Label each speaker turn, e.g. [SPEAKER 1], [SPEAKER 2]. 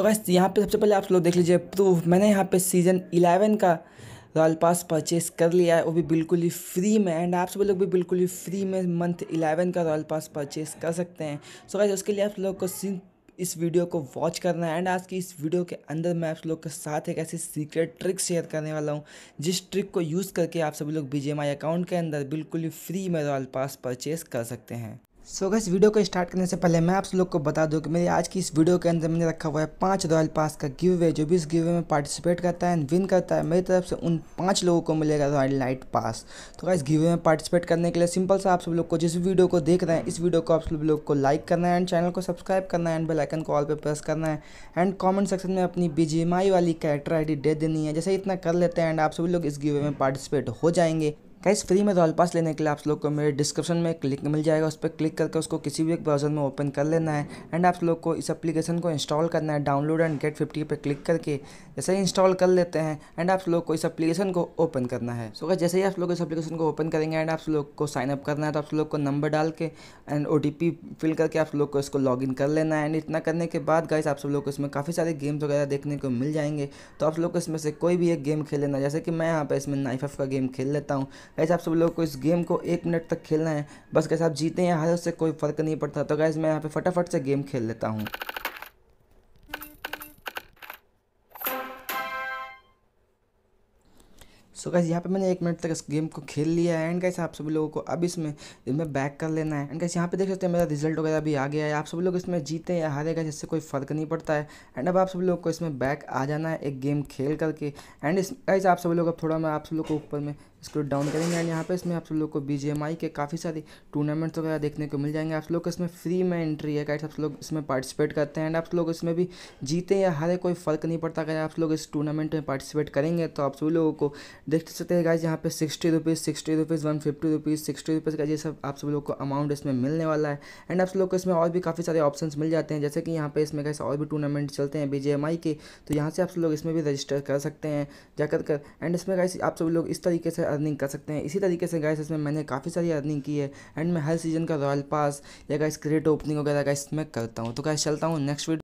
[SPEAKER 1] तो गैस यहाँ पे सबसे पहले आप लोग देख लीजिए प्रूफ मैंने यहाँ पे सीज़न इलेवन का रॉयल पास परचेस कर लिया है वो भी बिल्कुल ही फ्री में एंड आप सभी लोग भी बिल्कुल ही फ्री में मंथ इलेवन का रॉयल पास परचेस कर सकते हैं सो so गैस उसके लिए आप लोग को इस वीडियो को वॉच करना है एंड आज की इस वीडियो के अंदर मैं आप लोग के साथ एक ऐसी सीक्रेट ट्रिक शेयर करने वाला हूँ जिस ट्रिक को यूज़ करके आप सभी लोग बी अकाउंट के अंदर बिल्कुल ही फ्री में रॉयल पास परचेस कर सकते हैं सो so इस वीडियो को स्टार्ट करने से पहले मैं आप लोग को बता दूं कि मेरी आज की इस वीडियो के अंदर मैंने रखा हुआ है पाँच रॉयल पास का गिव वे जो भी इस गिव वे में पार्टिसिपेट करता है एंड विन करता है मेरी तरफ से उन पाँच लोगों को मिलेगा रॉयल नाइट पास तो इस गिव वे में पार्टिसिपेट करने के लिए सिंपल सा आप सब लोग को जिस वीडियो को देख रहे हैं इस वीडियो को आप सब लोग को लाइक करना है एंड चैनल को सब्सक्राइब करना है एंड बेलाइकन को ऑल पर प्रेस करना है एंड कॉमेंट सेक्शन में अपनी बी वाली कैरेक्टर आई दे देनी है जैसे इतना कर लेते हैं एंड आप सभी लोग इस गिव वे में पार्टिसिपेट हो जाएंगे कैसे फ्री में रॉयल तो पास लेने के लिए आप लोग को मेरे डिस्क्रिप्शन में एक लिंक मिल जाएगा उस पर क्लिक करके उसको किसी भी एक ब्राउजर में ओपन कर लेना है एंड आप लोग को इस एप्लीकेशन को इंस्टॉल करना है डाउनलोड एंड गेट फिफ्टी पे क्लिक करके जैसे ही इंस्टॉल कर लेते हैं एंड आप लोग को इस एप्लीकेशन को ओपन करना है सो so, जैसे ही आप लोग इस अपलीकेशन को ओपन करेंगे एंड आप लोग को साइन अप करना है तो आप लोग को नंबर डाल के एंड ओ फिल करके आप लोग को इसको लॉग कर लेना है एंड इतना करने के बाद गाइस आप सब लोग को इसमें काफ़ी सारे गेम्स वगैरह देखने को मिल जाएंगे तो आप लोग को इसमें से कोई भी एक गेम खेल लेना जैसे कि मैं यहाँ पर इसमें नाइफ का गेम खेल लेता हूँ कैसे आप सब लोग को इस गेम को एक मिनट तक खेलना है बस कैसे आप जीते या हारे उससे कोई फ़र्क नहीं पड़ता तो गैस मैं यहाँ पे फटाफट से गेम खेल लेता हूँ सो so गैस यहाँ पे मैंने एक मिनट तक इस गेम को खेल लिया है एंड कैसे आप सभी लोगों को अब इसमें इसमें बैक कर लेना है एंड कैसे यहाँ पे देख सकते हैं मेरा रिजल्ट वगैरह भी आ गया है आप सभी लोग इसमें जीते या हारे गए इससे कोई फ़र्क नहीं पड़ता है एंड अब आप सभी लोग को इसमें बैक आ जाना है एक गेम खेल करके एंड इस कैसे आप सभी लोग अब थोड़ा मैं आप सब लोग को ऊपर में इसको डाउन करेंगे एंड यहाँ पे इसमें आप सब लोग को बी के काफ़ी सारे टूर्नामेंट्स वगैरह देखने को मिल जाएंगे आप लोग को इसमें फ्री में एंट्री है कैसे आप लोग इसमें पार्टिसिपेट करते हैं एंड आप लोग इसमें भी जीते या हारे कोई फ़र्क नहीं पड़ता अगर आप लोग इस टूर्नामेंट में पार्टिसिपेट करेंगे तो आप सभी लोगों को देख सकते हैं गाइज यहाँ पे sixty rupees sixty rupees one fifty rupees sixty rupees का ये सब आप सभी लोग को अमाउंट इसमें मिलने वाला है एंड आप लोग को इसमें और भी काफ़ी सारे ऑप्शन मिल जाते हैं जैसे कि यहाँ पे इसमें कैसे और भी टूर्नामेंट चलते हैं बी के तो यहाँ से आप लोग इसमें भी रजिस्टर कर सकते हैं जाकर कर एंड इसमें कैसे आप सभी लोग इस तरीके से अर्निंग कर सकते हैं इसी तरीके से गाइस इसमें मैंने काफ़ी सारी अर्निंग की है एंड मैं हर सीजन का रॉयल पास या गाइस क्रिएट ओपनिंग वगैरह का इसमें करता हूँ तो गाइस चलता हूँ नेक्स्ट वीडियो